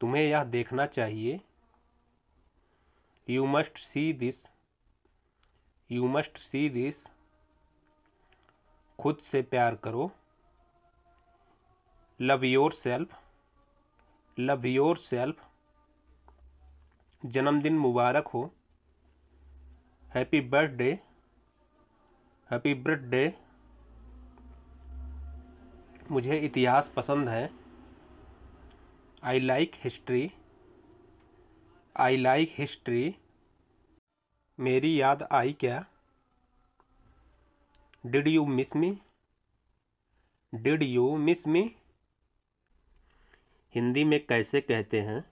तुम्हें यह देखना चाहिए you must see this you must see this खुद से प्यार करो love yourself love yourself जन्मदिन मुबारक हो हैप्पी बर्थडे हैप्पी बर्थडे मुझे इतिहास पसंद है I like history I like history मेरी याद आई क्या did you miss me did you miss me Hindi में कैसे कहते हैं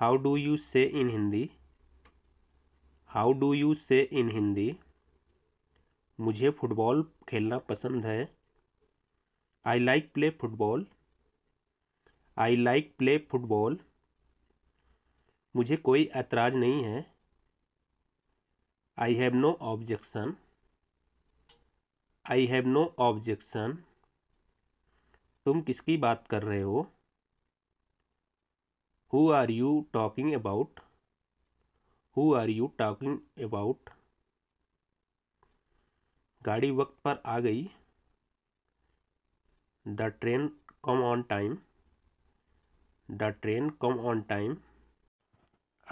how do you say in Hindi how do you say in Hindi मुझे फुटबॉल खेलना पसंद है I like play football I like play football मुझे कोई ऐतराज़ नहीं है I have no objection I have no objection तुम किसकी बात कर रहे हो who are you talking about who are you talking about गाड़ी वक्त पर आ गई the train come on time the train come on time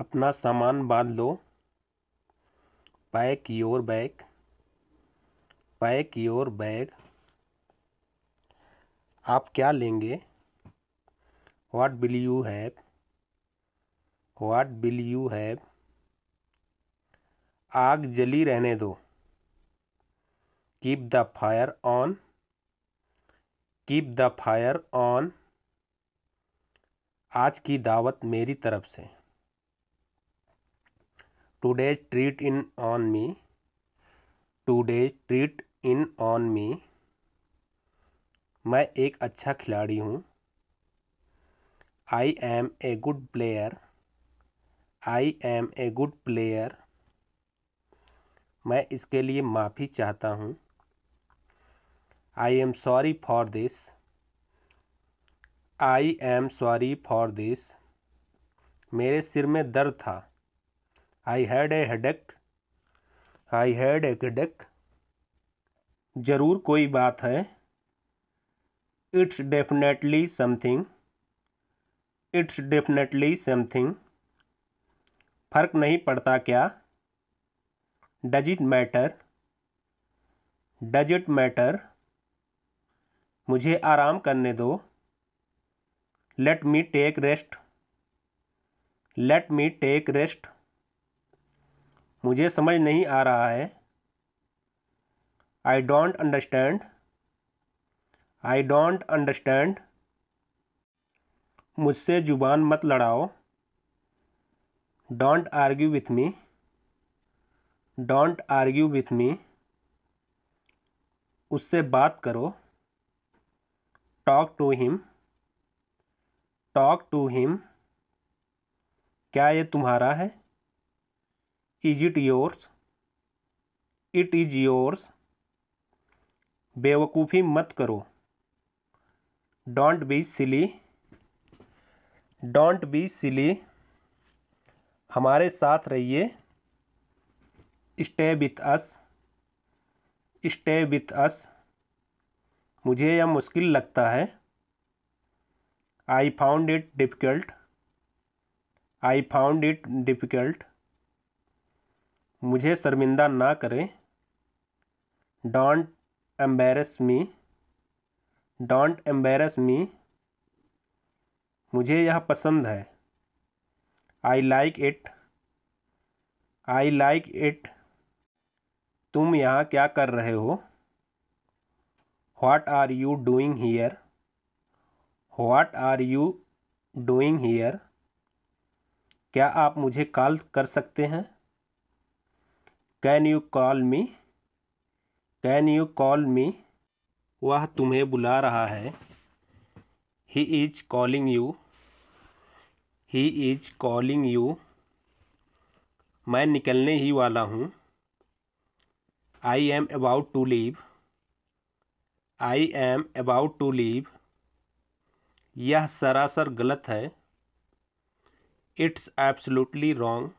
अपना सामान बांध लो pack your bag pack your bag आप क्या लेंगे what will you have what will you have आग जली रहने दो keep the fire on keep the fire on आज की दावत मेरी तरफ से today's treat in on me today's treat in on me मैं एक अच्छा खिलाड़ी हूँ I am a good player I am a good player मैं इसके लिए माफ़ी चाहता हूँ I am sorry for this I am sorry for this मेरे सिर में दर्द था I had a headache I had a headache ज़रूर कोई बात है it's definitely something it's definitely something फ़र्क नहीं पड़ता क्या does it matter does it matter मुझे आराम करने दो let me take rest let me take rest मुझे समझ नहीं आ रहा है I don't understand I don't understand मुझसे ज़ुबान मत लड़ाओ don't argue with me don't argue with me उससे बात करो talk to him talk to him क्या ये तुम्हारा है is it yours it is yours बेवकूफ़ी मत करो don't be silly don't be silly हमारे साथ रहिए stay with us stay with us मुझे यह मुश्किल लगता है I found it difficult. I found it difficult. मुझे शर्मिंदा ना करें don't embarrass me don't embarrass me मुझे यह पसंद है I like it I like it तुम यहाँ क्या कर रहे हो what are you doing here what are you doing here क्या आप मुझे कॉल कर सकते हैं can you call me can you call me वह तुम्हें बुला रहा है he is calling you he is calling you मैं निकलने ही वाला हूँ I am about to leave I am about to leave यह सरासर गलत है it's absolutely wrong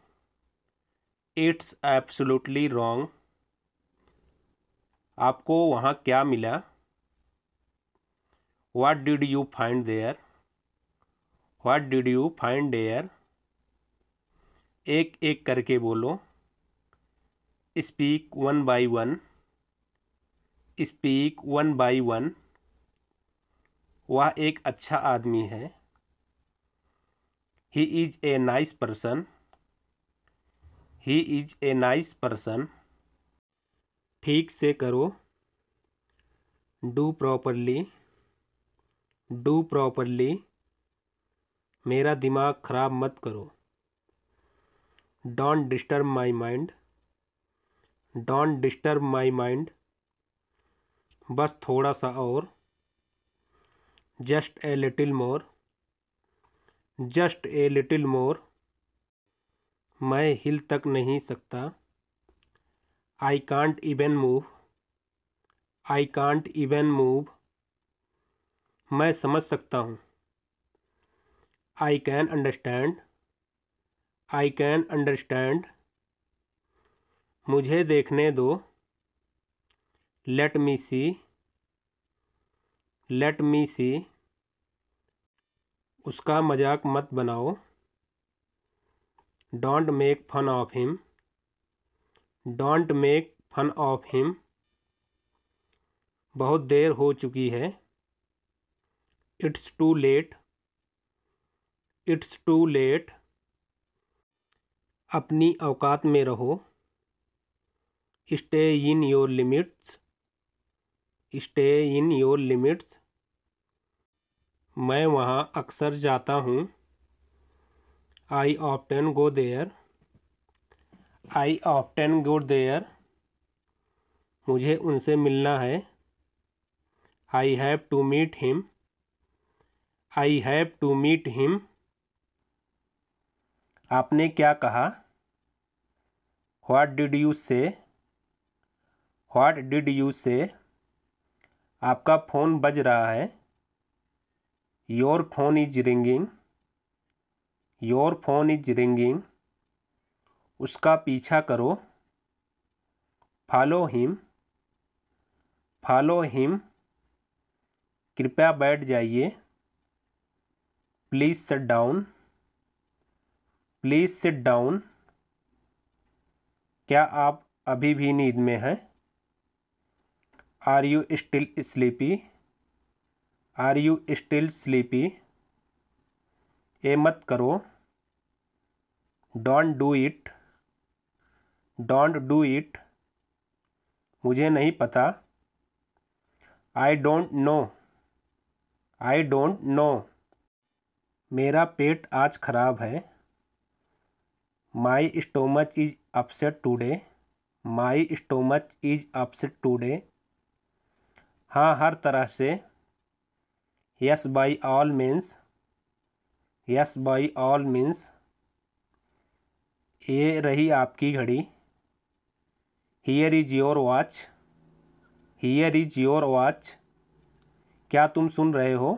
it's absolutely wrong आपको वहाँ क्या मिला what did you find there what did you find there एक एक करके बोलो speak one by one speak one by one वह एक अच्छा आदमी है he is a nice person he is a nice person ठीक से करो डू प्रॉपरली डू प्रॉपरली मेरा दिमाग ख़राब मत करो don't disturb my mind don't disturb my mind बस थोड़ा सा और just a little more just a little more मैं हिल तक नहीं सकता I can't even move I can't even move मैं समझ सकता हूँ I can understand I can understand मुझे देखने दो लेट मी सी लेट मी सी उसका मजाक मत बनाओ don't make fun of him don't make fun of him बहुत देर हो चुकी है it's too late it's too late अपनी अवकात में रहो stay in your limits stay in your limits मैं वहाँ अक्सर जाता हूँ आई ऑप्टन go there I ऑप्टन go there मुझे उनसे मिलना है I have to meet him I have to meet him आपने क्या कहा वाट डिड यू से वाट डिड यू से आपका फ़ोन बज रहा है your phone is ringing your phone is ringing उसका पीछा करो फॉलो हिम फॉलो हिम कृपया बैठ जाइए please sit down please sit down क्या आप अभी भी नींद में हैं are you still sleepy are you still sleepy ए मत करो don't do it don't do it मुझे नहीं पता I don't know I don't know मेरा पेट आज ख़राब है my stomach is upset today my stomach is upset today हाँ हर तरह से yes by all means yes by all means ये रही आपकी घड़ी here is your watch here is your watch क्या तुम सुन रहे हो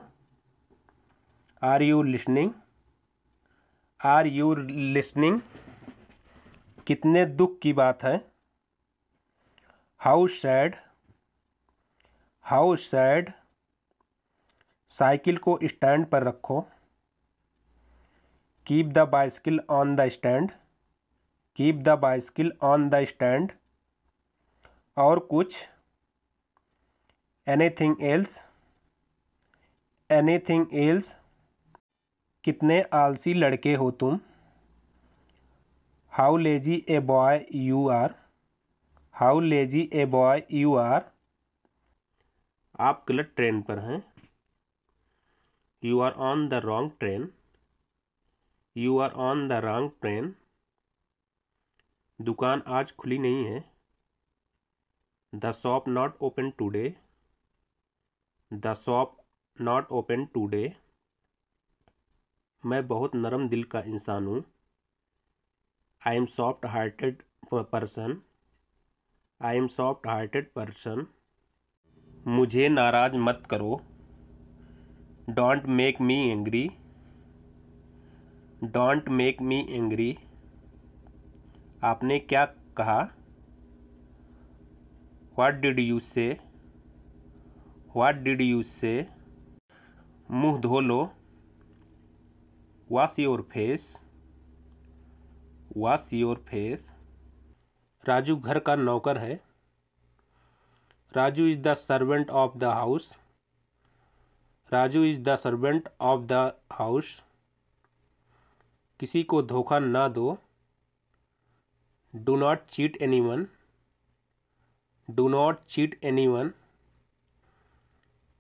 are you listening are you listening कितने दुख की बात है how sad how sad cycle को स्टैंड पर रखो keep the bicycle on the stand keep the bicycle on the stand और कुछ एनीथिंग एल्स एनीथिंग एल्स कितने आलसी लड़के हो तुम how lazy a boy you are how lazy a boy you are आप गलत ट्रेन पर हैं you are on the wrong train you are on the wrong train दुकान आज खुली नहीं है the shop not open today the shop not open today मैं बहुत नरम दिल का इंसान हूँ I am soft hearted person I am soft hearted person मुझे नाराज़ मत करो don't make me angry don't make me angry आपने क्या कहा वाट डिड यू से वाट डिड यू से मुंह धो लो wash your face wash your face Raju घर का नौकर है Raju is the servant of the house Raju is the servant of the house किसी को धोखा ना दो do not cheat anyone do not cheat anyone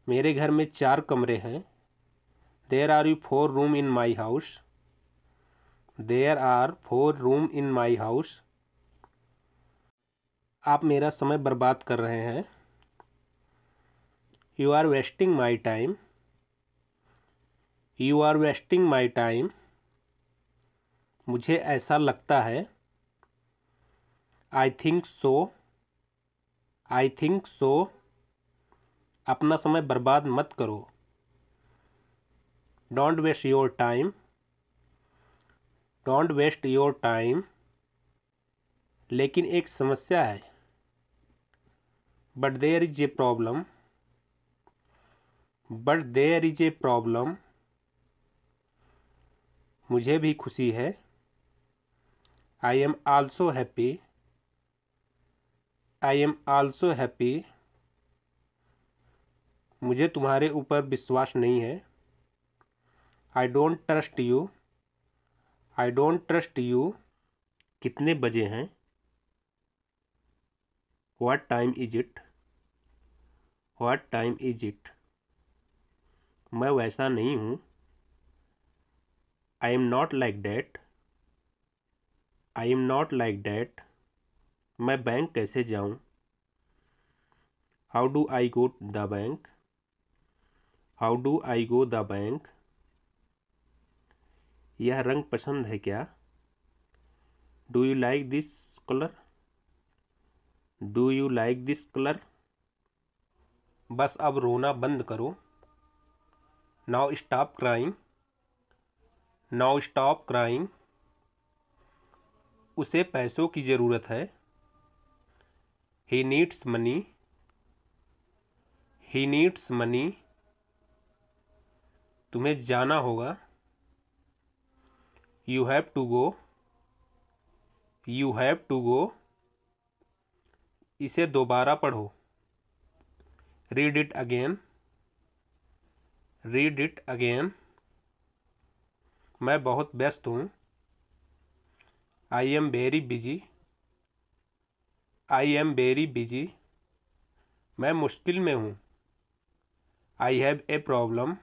मेरे घर में चार कमरे हैं there are you four room in my house there are four room in my house आप मेरा समय बर्बाद कर रहे हैं you are wasting my time you are wasting my time मुझे ऐसा लगता है I think so I think so अपना समय बर्बाद मत करो don't waste your time don't waste your time लेकिन एक समस्या है but there is a problem but there is a problem मुझे भी खुशी है I am also happy I am also happy मुझे तुम्हारे ऊपर विश्वास नहीं है I don't trust you I don't trust you कितने बजे हैं what time is it what time is it मैं वैसा नहीं हूँ I am not like that I am not like that मैं बैंक कैसे जाऊँ how do I go the bank how do I go the bank यह रंग पसंद है क्या do you like this colour do you like this colour बस अब रोना बंद करो now stop crime now stop crime उसे पैसों की ज़रूरत है he needs money he needs money तुम्हें जाना होगा you have to go you have to गो इसे दोबारा पढ़ो read it again read it again मैं बहुत व्यस्त हूँ I am very busy I am very busy मैं मुश्किल में हूँ I have a problem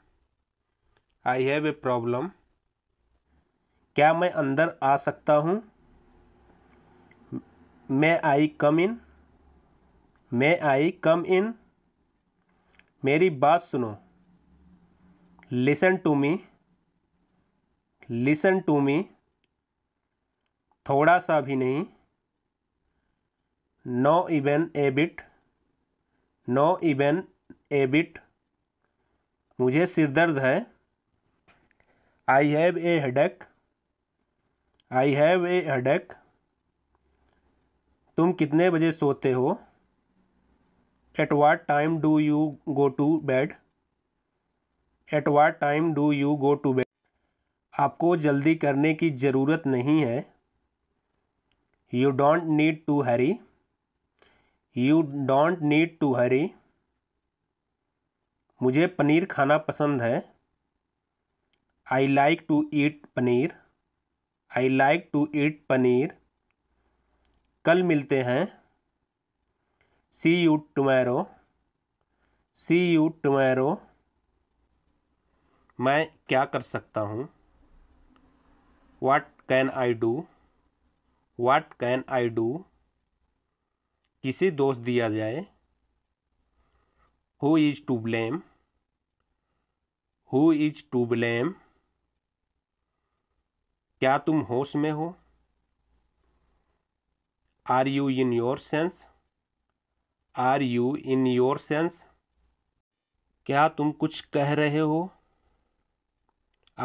I have a problem क्या मैं अंदर आ सकता हूँ मैं आई कम इन मैं आई कम इन मेरी बात सुनो listen to me listen to me थोड़ा सा भी नहीं no even a bit no even a bit मुझे सिरदर्द है I have A हडक I have ए हडक तुम कितने बजे सोते हो at what time do you go to bed at what time do you go to bed आपको जल्दी करने की ज़रूरत नहीं है you don't need to hurry you don't need to hurry मुझे पनीर खाना पसंद है I like to eat paneer I like to eat paneer कल मिलते हैं सी यू टमैरो सी यू टमैरो मैं क्या कर सकता हूँ what can I do what can I do किसे दोष दिया जाए who is to blame who is to blame क्या तुम होश में हो are you in your sense are you in your sense क्या तुम कुछ कह रहे हो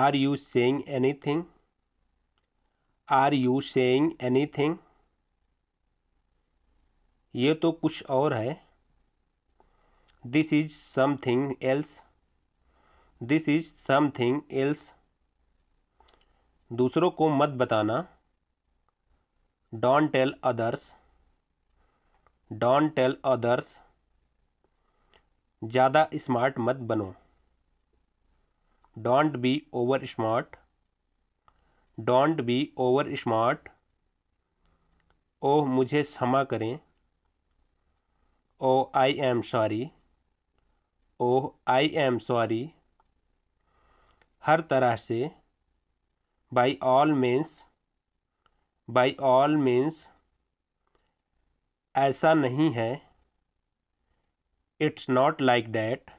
are you saying anything are you saying anything ये तो कुछ और है this is something else this is something else दूसरों को मत बताना don't tell others don't tell others ज़्यादा स्मार्ट मत बनो don't be over smart don't be over smart oh मुझे क्षमा करें oh I am sorry oh I am sorry हर तरह से by all means by all means ऐसा नहीं है it's not like that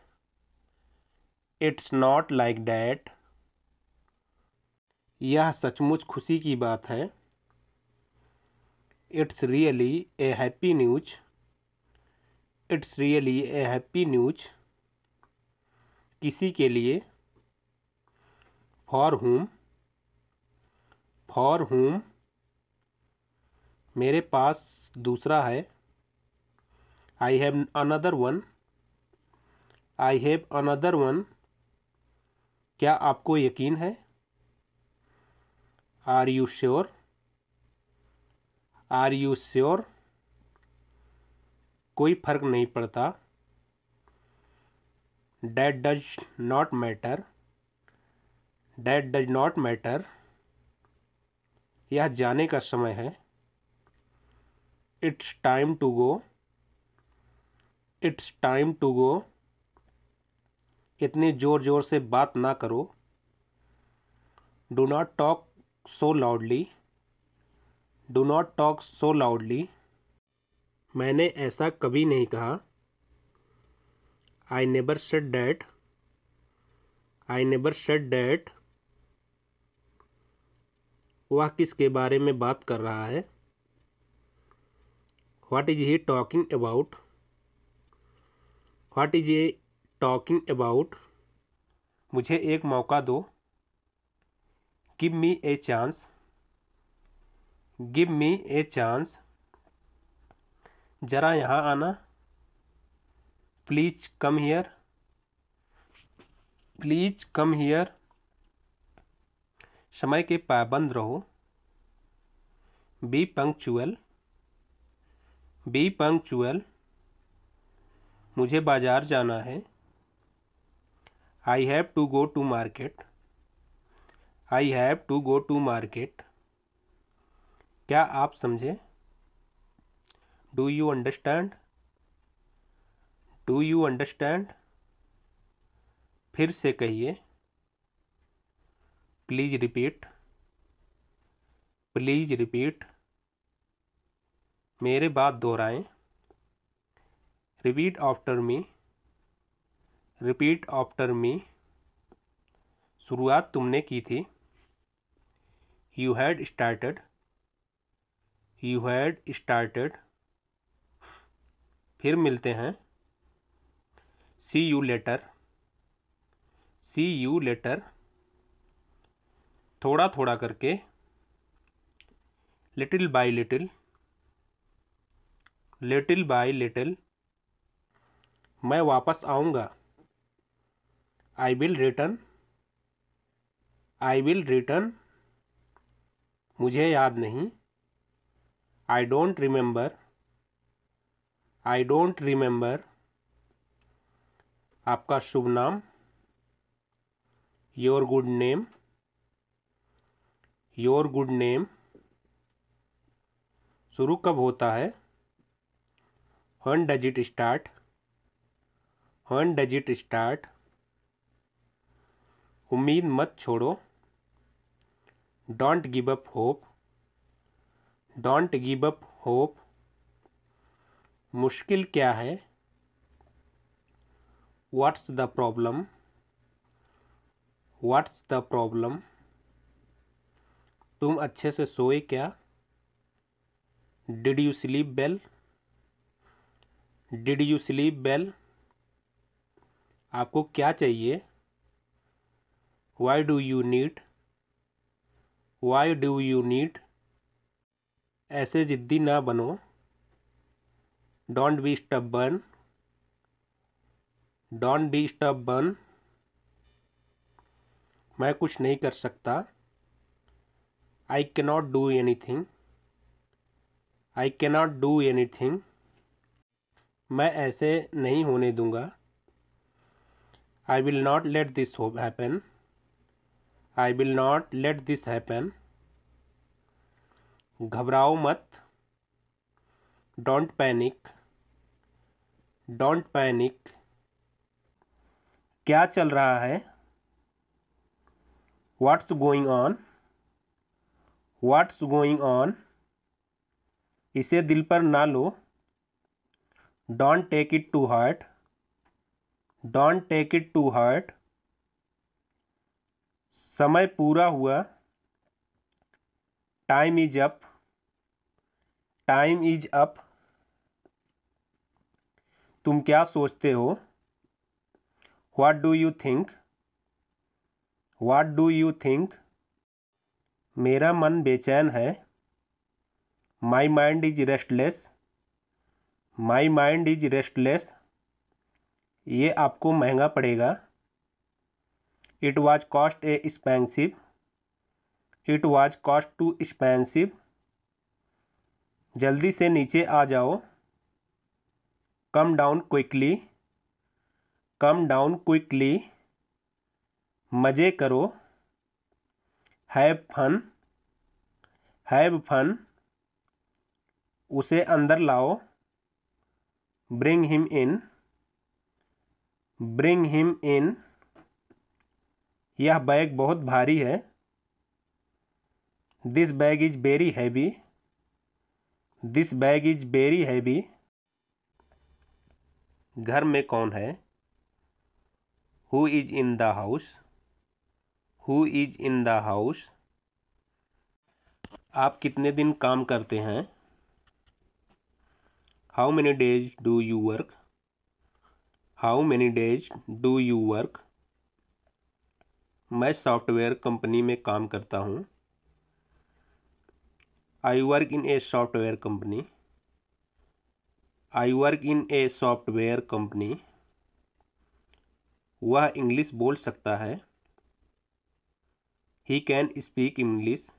it's not like that यह सचमुच खुशी की बात है it's really a happy news it's really a happy news किसी के लिए फॉर होम फॉर होम मेरे पास दूसरा है I have another one I have another one क्या आपको यकीन है are you sure are you sure कोई फर्क नहीं पड़ता that does not matter that does not matter यह जाने का समय है it's time to go it's time to go इतने ज़ोर ज़ोर से बात ना करो do not talk so loudly Do not talk so loudly मैंने ऐसा कभी नहीं कहा आई never said that I never said that वह किसके बारे में बात कर रहा है what is he talking about what is he talking about मुझे एक मौका दो give me a chance give me a chance जरा यहाँ आना please come here please come here समय के पाबंद रहो बी पंक्चुअल बी पंक्चुअल मुझे बाज़ार जाना है I have to go to market I have to go to market क्या आप समझे do you understand do you understand फिर से कहिए प्लीज रिपीट प्लीज रिपीट मेरे बात दोहराएं repeat after me repeat after me शुरुआत तुमने की थी you had started you had started फिर मिलते हैं see you later see you later थोड़ा थोड़ा करके little by little little by little मैं वापस आऊँगा I will return I will return मुझे याद नहीं I don't remember I don't remember आपका शुभ नाम your good name your good name शुरू कब होता है when does it start when does it start उम्मीद मत छोड़ो don't give up hope don't give up hope मुश्किल क्या है what's the problem what's the problem तुम अच्छे से सोए क्या did you sleep well did you sleep well आपको क्या चाहिए why do you need why do you need ऐसे ज़िद्दी ना बनो don't be burn don't be burn मैं कुछ नहीं कर सकता I cannot do anything I cannot do anything मैं ऐसे नहीं होने दूंगा I will not let this hope happen I will not let this happen घबराओ मत डोंट पैनिक डोंट पैनिक क्या चल रहा है what's going on what's going on इसे दिल पर ना लो don't take it to heart don't take it to heart समय पूरा हुआ time is up time is up तुम क्या सोचते हो what do you think what do you think मेरा मन बेचैन है my mind is restless my mind is restless ये आपको महंगा पड़ेगा it was cost a expensive it was cost to expensive जल्दी से नीचे आ जाओ come down quickly come down quickly मज़े करो हैव फन हैव फन उसे अंदर लाओ bring him in bring him in यह बैग बहुत भारी है this bag is very heavy this bag is very heavy घर में कौन है who is in the house who is in the house आप कितने दिन काम करते हैं how many days do you work how many days do you work मैं सॉफ्टवेयर कंपनी में काम करता हूँ I work in a software company I work in a software company वह इंग्लिश बोल सकता है he can speak English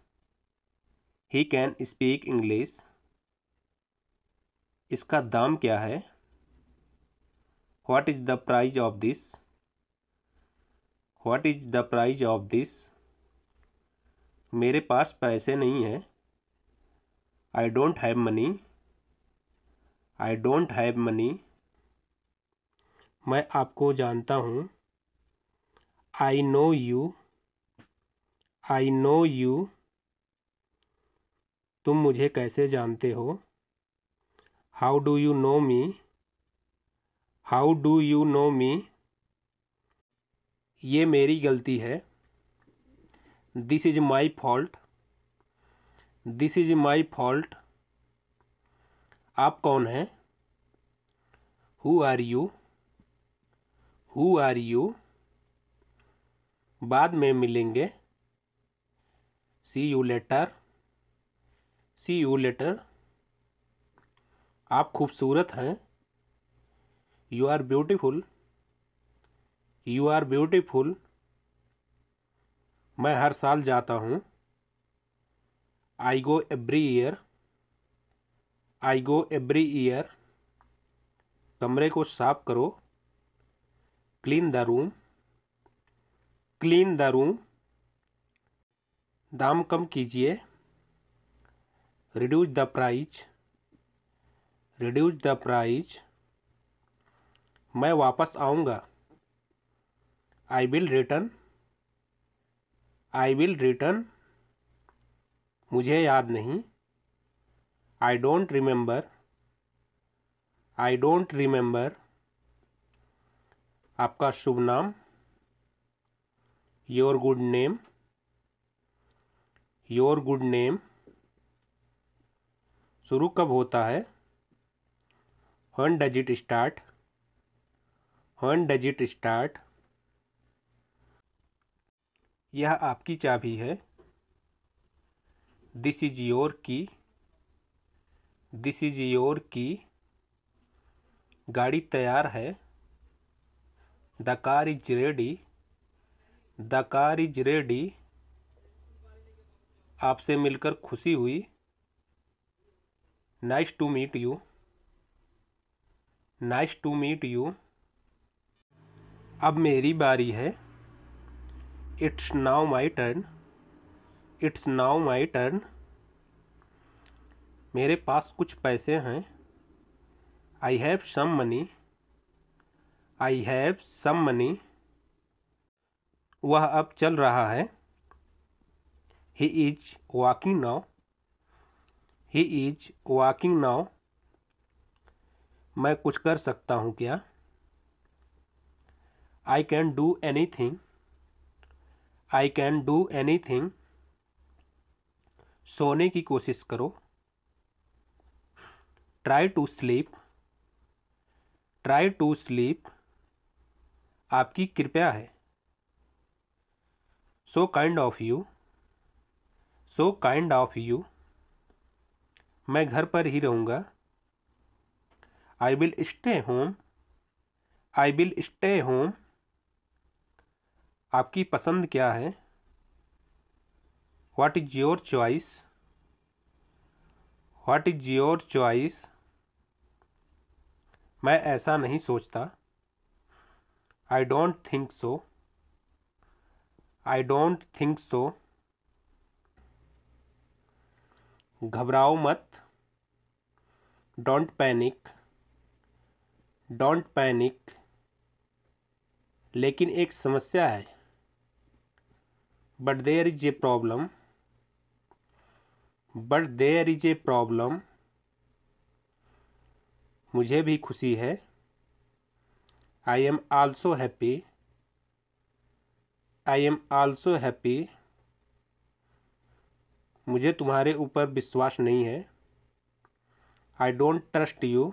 he can speak English इसका दाम क्या है what is the price of this what is the price of this मेरे पास पैसे नहीं हैं I don't have money I don't have money मैं आपको जानता हूँ I know you I know you तुम मुझे कैसे जानते हो how do you know me how do you know me ये मेरी गलती है this is my fault this is my fault आप कौन हैं who are you who are you बाद में मिलेंगे see you later see you later आप खूबसूरत हैं you are beautiful you are beautiful मैं हर साल जाता हूँ I go every year I go every year कमरे को साफ करो clean the room clean the room दाम कम कीजिए reduce the price reduce the price मैं वापस आऊँगा I will return I will return मुझे याद नहीं I don't remember I don't remember आपका शुभ नाम your good name your good name शुरू कब होता है when does it start when does it start यह आपकी चाबी है this is your key this is your key गाड़ी तैयार है the car is ready the car is ready आपसे मिलकर खुशी हुई nice to meet you nice to meet you अब मेरी बारी है it's now my turn it's now my turn मेरे पास कुछ पैसे हैं I have some money I have some money वह अब चल रहा है he is walking now he is walking now मैं कुछ कर सकता हूँ क्या I can do anything I can do anything सोने की कोशिश करो try to sleep try to sleep आपकी कृपया है so kind of you so kind of you मैं घर पर ही रहूँगा I will stay home I will stay home आपकी पसंद क्या है what is your choice what is your choice मैं ऐसा नहीं सोचता I don't think so I don't think so घबराओ मत डोंट पैनिक डोंट पैनिक लेकिन एक समस्या है but there is a problem but there is a problem मुझे भी खुशी है I am also happy I am also happy मुझे तुम्हारे ऊपर विश्वास नहीं है I don't trust you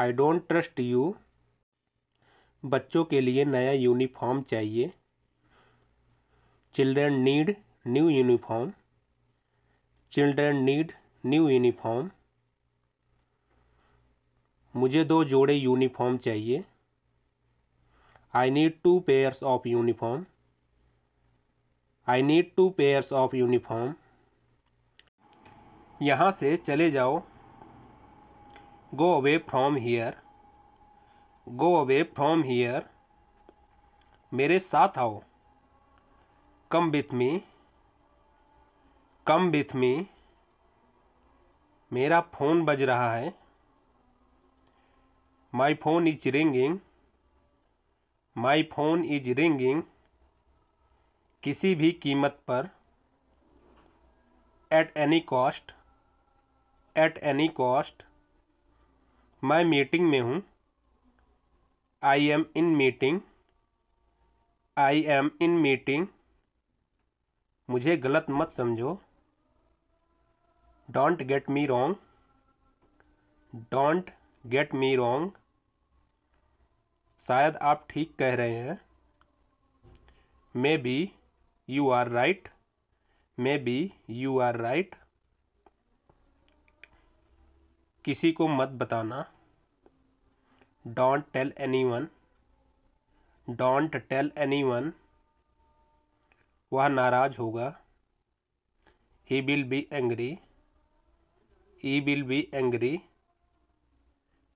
I don't trust you बच्चों के लिए नया यूनिफॉर्म चाहिए children need new uniform children need new uniform मुझे दो जोड़े यूनिफॉर्म चाहिए I need two pairs of uniform I need two pairs of uniform यहाँ से चले जाओ गो away from here go away from here मेरे साथ आओ come with me come with me मेरा फ़ोन बज रहा है my phone is ringing my phone is ringing किसी भी कीमत पर at any cost at any cost मैं मीटिंग में हूँ I am in meeting I am in meeting मुझे गलत मत समझो don't get me wrong don't get me wrong शायद आप ठीक कह रहे हैं maybe you are right maybe you are right किसी को मत बताना don't tell anyone don't tell anyone वह नाराज होगा he will be angry he will be angry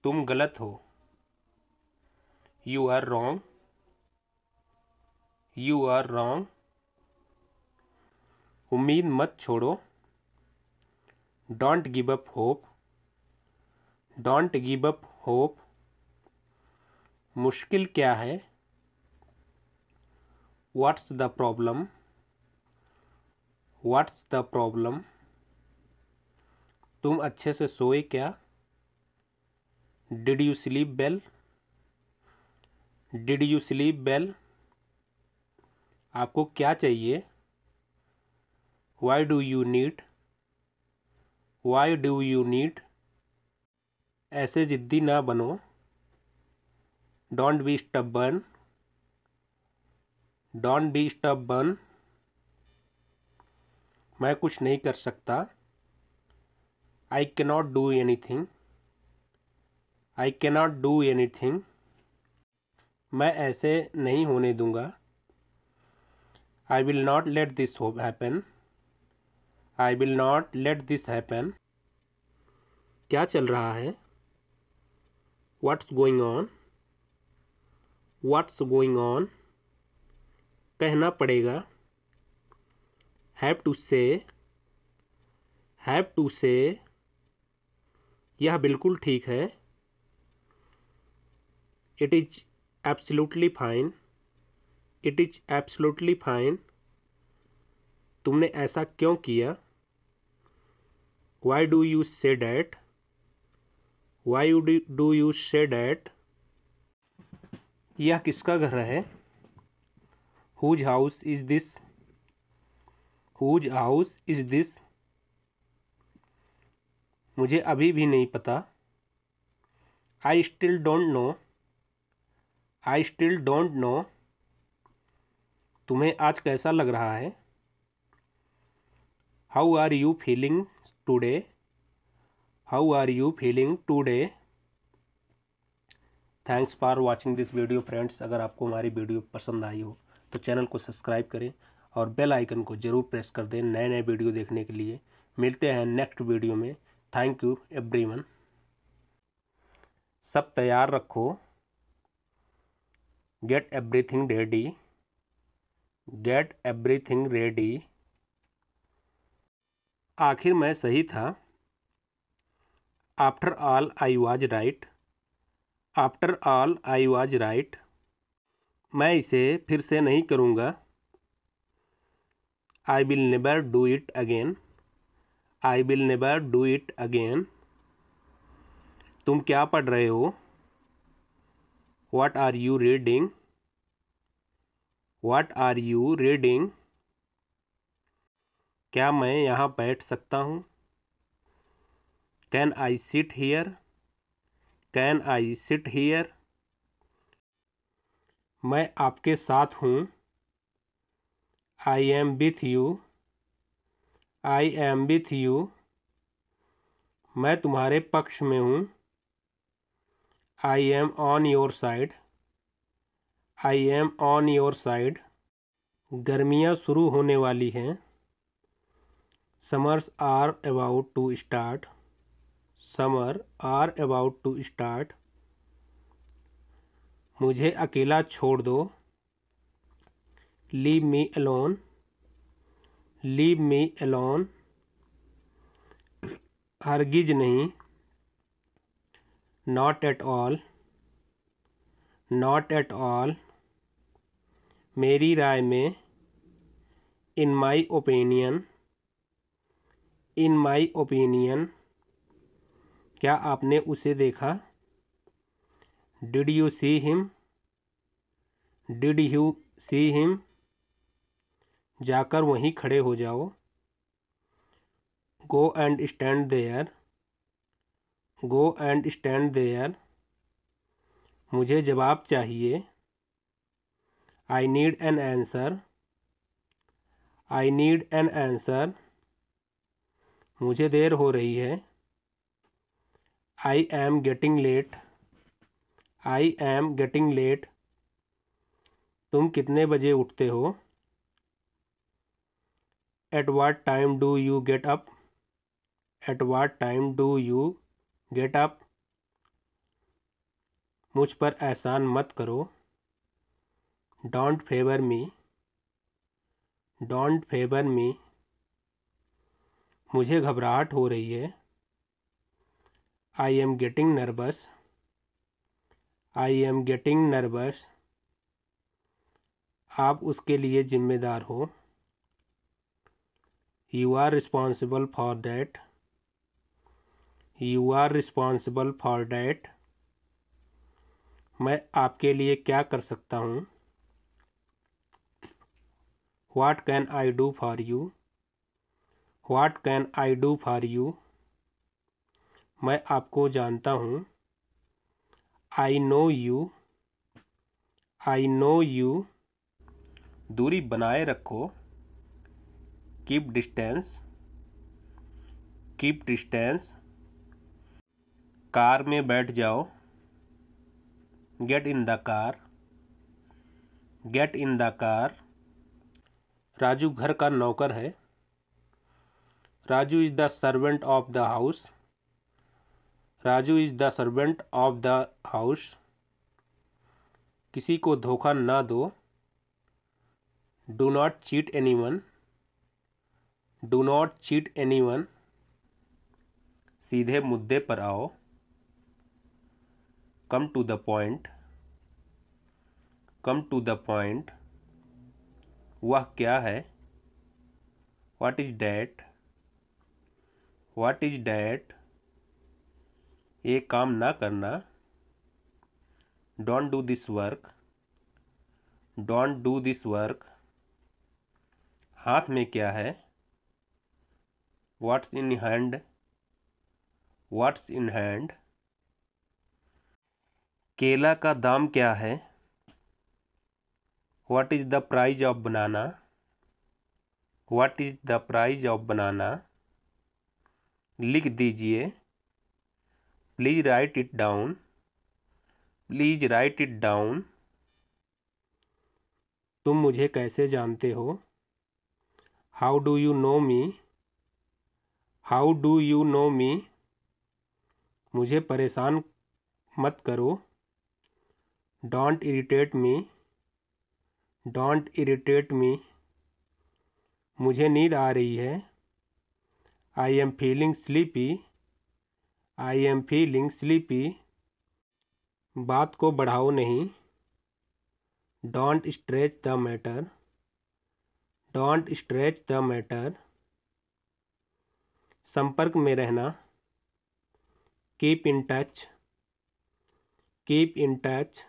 तुम गलत हो you are wrong you are wrong उम्मीद मत छोड़ो don't give up hope don't give up hope मुश्किल क्या है what's the problem what's the problem तुम अच्छे से सोए क्या did you sleep well did you sleep well आपको क्या चाहिए why do you need why do you need ऐसे ज़िद्दी ना बनो don't be stubborn don't be stubborn मैं कुछ नहीं कर सकता I cannot do anything I cannot do anything मैं ऐसे नहीं होने दूंगा I will not let this happen I will not let this happen क्या चल रहा है what's going on what's going on कहना पड़ेगा have to say have to say यह बिल्कुल ठीक है it is absolutely fine it is absolutely fine तुमने ऐसा क्यों किया why do you say that why you do you say that यह किसका घर है whose house is this whose house is this मुझे अभी भी नहीं पता I still don't know I still don't know तुम्हें आज कैसा लग रहा है how are you feeling today how are you feeling today thanks for watching this video friends अगर आपको हमारी वीडियो पसंद आई हो तो चैनल को सब्सक्राइब करें और बेल आइकन को ज़रूर प्रेस कर दें नए नए वीडियो देखने के लिए मिलते हैं नेक्स्ट वीडियो में थैंक यू एवरीवन सब तैयार रखो get everything ready get everything ready आखिर मैं सही था after all I was right after all I was right मैं इसे फिर से नहीं करूँगा I will never do it again. I will never do it again. तुम क्या पढ़ रहे हो What are you reading? What are you reading? क्या मैं यहाँ बैठ सकता हूँ can I sit here can I sit here मैं आपके साथ हूँ I am with you. I am with you. मैं तुम्हारे पक्ष में हूँ I am on your side I am on your side गर्मियाँ शुरू होने वाली हैं summers are about to start summer are about to start मुझे अकेला छोड़ दो leave me alone leave me alone हरगिज नहीं not at all not at all मेरी राय में इन my opinion in my opinion क्या आपने उसे देखा did you see him did you see him जाकर वहीं खड़े हो जाओ go and stand there go and stand there मुझे जवाब चाहिए I need an answer I need an answer मुझे देर हो रही है I am getting late I am getting late तुम कितने बजे उठते हो at what time do you get up at what time do you get up मुझ पर एहसान मत करो don't favour me don't favour me मुझे घबराहट हो रही है I am getting nervous I am getting nervous आप उसके लिए ज़िम्मेदार हो you are responsible for that you are responsible for that मैं आपके लिए क्या कर सकता हूँ what can I do for you what can I do for you मैं आपको जानता हूँ I know you I know you दूरी बनाए रखो keep distance keep distance car में बैठ जाओ get in the car get in the car Raju घर का नौकर है Raju is the servant of the house Raju is the servant of the house किसी को धोखा ना दो do not cheat anyone do not cheat one सीधे मुद्दे पर आओ come to the point come to the point वह क्या है what is that what is that ये काम ना करना don't do this work don't do this work हाथ में क्या है what's in hand what's in hand केला का दाम क्या है what is the price of banana what is the price of banana लिख दीजिए please write it down please write it down तुम मुझे कैसे जानते हो how do you know me how do you know me मुझे परेशान मत करो don't irritate me don't irritate me मुझे नींद आ रही है I am feeling sleepy I am feeling sleepy बात को बढ़ाओ नहीं don't stretch the matter don't stretch the matter संपर्क में रहना keep in touch keep in touch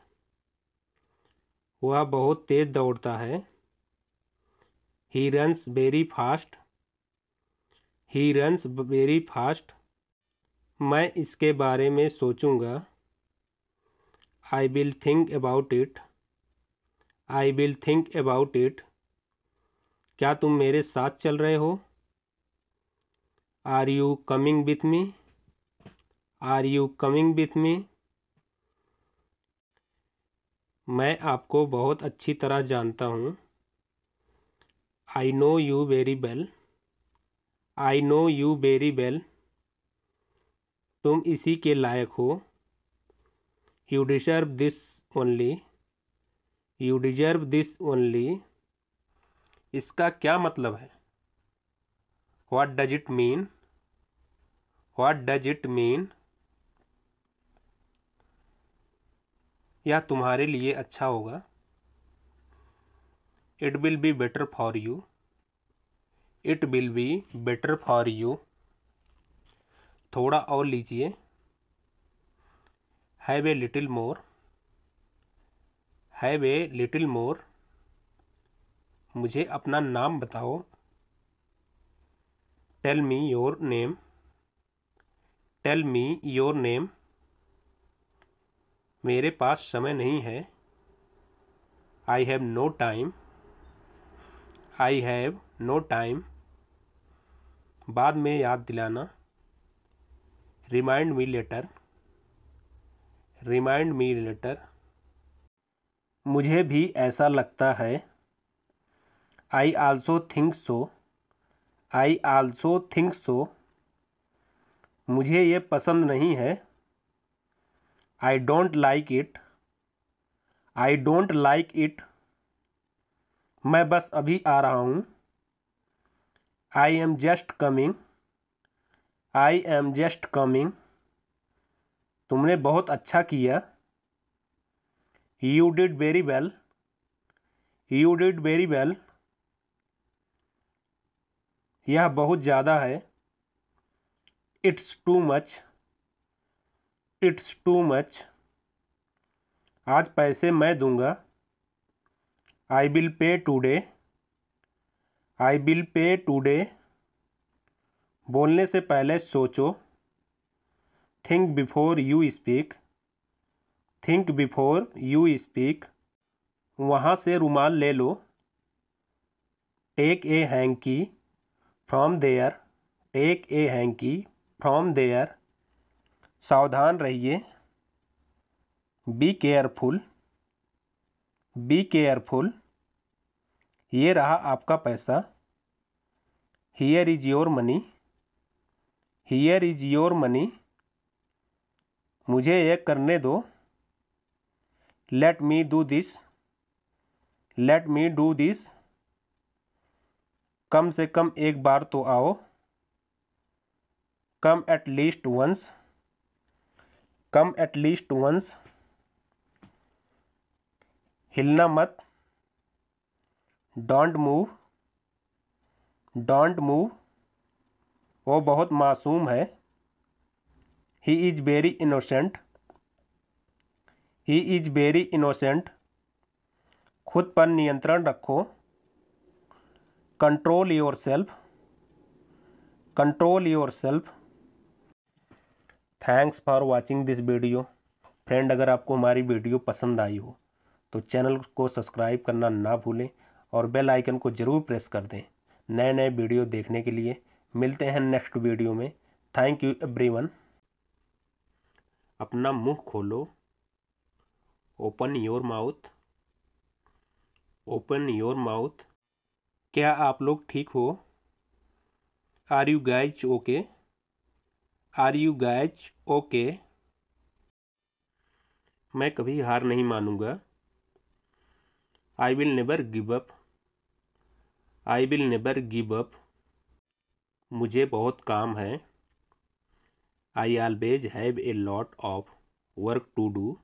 वह बहुत तेज़ दौड़ता है he runs very fast he runs very fast मैं इसके बारे में सोचूंगा I will think about it I will think about it क्या तुम मेरे साथ चल रहे हो are you coming with me are you coming with me मैं आपको बहुत अच्छी तरह जानता हूँ I know you very well I know you very well तुम इसी के लायक हो you deserve this only you deserve this only इसका क्या मतलब है what does it mean what does it mean या तुम्हारे लिए अच्छा होगा it will be better for you it will be better for you थोड़ा और लीजिए have a little more have a little more मुझे अपना नाम बताओ tell me your name tell me your name मेरे पास समय नहीं है I have no time I have no time बाद में याद दिलाना remind me later remind me later मुझे भी ऐसा लगता है I also think so I also think so मुझे ये पसंद नहीं है I don't like it I don't like it मैं बस अभी आ रहा हूँ I am just coming I am just coming तुमने बहुत अच्छा किया you did very well you did very well यह बहुत ज़्यादा है it's too much it's too much आज पैसे मैं दूंगा I will pay today I will pay today बोलने से पहले सोचो think before you speak think before you speak वहाँ से रुमाल ले लो take a hanky from there take a hanky from there सावधान रहिए बी केयरफुल बी केयरफुल ये रहा आपका पैसा here is your money here is your money मुझे ये करने दो let me do this let me do this कम से कम एक बार तो आओ come at least once come at least once हिलना मत डोंट मूव डोंट मूव वो बहुत मासूम है he is very innocent he is very innocent खुद पर नियंत्रण रखो control yourself control yourself thanks for watching this video friend अगर आपको हमारी वीडियो पसंद आई हो तो चैनल को सब्सक्राइब करना ना भूलें और बेल आइकन को ज़रूर प्रेस कर दें नए नए वीडियो देखने के लिए मिलते हैं नेक्स्ट वीडियो में थैंक यू एवरीवन अपना मुंह खोलो open your mouth open your mouth क्या आप लोग ठीक हो are you guys okay are you guys okay मैं कभी हार नहीं मानूंगा I will never give up I will never give up मुझे बहुत काम है I always have a lot of work to do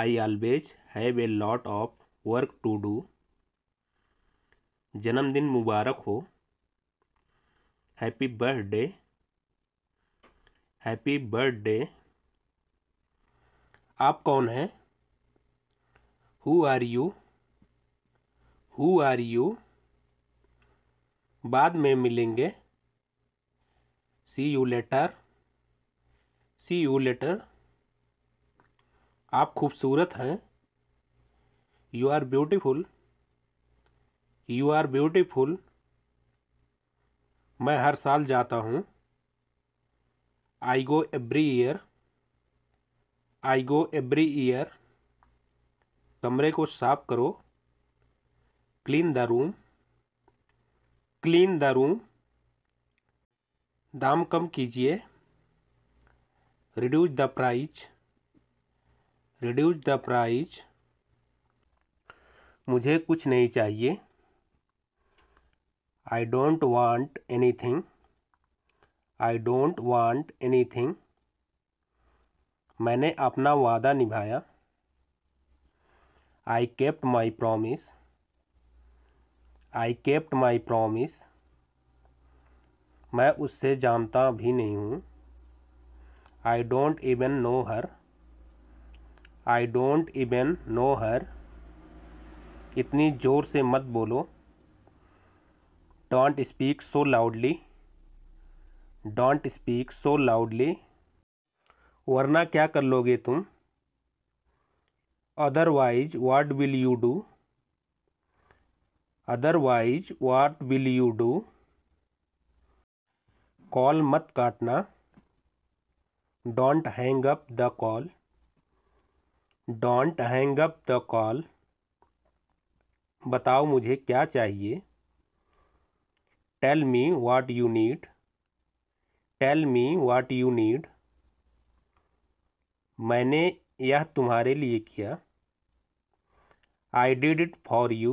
I always have a lot of work to do जन्मदिन मुबारक हो हैप्पी बर्थडे हैप्पी बर्थडे आप कौन हैं who are you who are you बाद में मिलेंगे see you later see you later आप खूबसूरत हैं you are beautiful you are beautiful मैं हर साल जाता हूँ I go every year I go every year कमरे को साफ करो clean the room clean the room दाम कम कीजिए reduce the price reduce the price मुझे कुछ नहीं चाहिए I don't want anything I don't want anything मैंने अपना वादा निभाया I kept my promise I kept my promise मैं उससे जानता भी नहीं हूँ I don't even know her I don't even know her इतनी ज़ोर से मत बोलो don't speak so loudly don't speak so loudly वरना क्या कर लोगे तुम otherwise what will you do otherwise what will you do call मत काटना don't hang up the call don't hang up the call बताओ मुझे क्या चाहिए tell me what you need tell me what you need मैंने यह तुम्हारे लिए किया I did it for you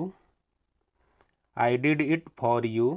I did it for you